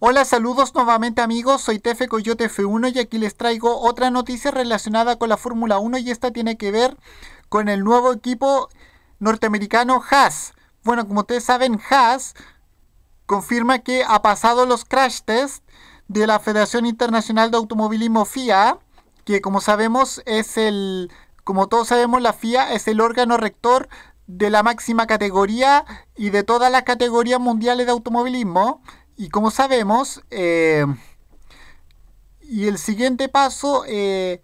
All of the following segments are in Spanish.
Hola, saludos nuevamente amigos, soy Tefe Coyote F1 y aquí les traigo otra noticia relacionada con la Fórmula 1 y esta tiene que ver con el nuevo equipo norteamericano Haas. Bueno, como ustedes saben, Haas confirma que ha pasado los crash tests de la Federación Internacional de Automovilismo FIA, que como sabemos es el, como todos sabemos, la FIA es el órgano rector de la máxima categoría y de todas las categorías mundiales de automovilismo. Y como sabemos, eh, y el siguiente paso eh,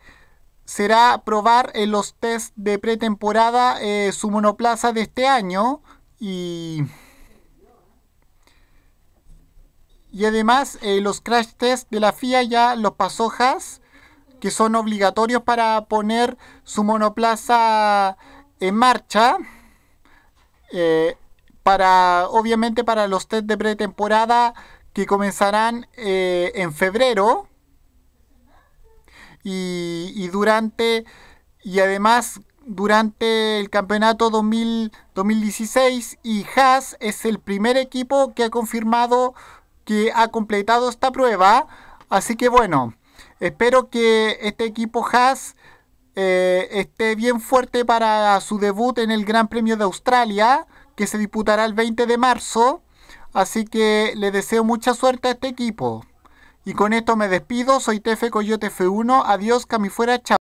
será probar en eh, los test de pretemporada su monoplaza de este año y, y además los crash test de la FIA ya los pasojas que son obligatorios para poner su monoplaza en marcha para, obviamente, para los test de pretemporada que comenzarán eh, en febrero y, durante, y además durante el campeonato 2016 y Haas es el primer equipo que ha confirmado que ha completado esta prueba. Así que bueno, espero que este equipo Haas eh, esté bien fuerte para su debut en el Gran Premio de Australia que se disputará el 20 de marzo. Así que le deseo mucha suerte a este equipo. Y con esto me despido. Soy Tefe Coyote F1. Adiós, Camifuera. Chao.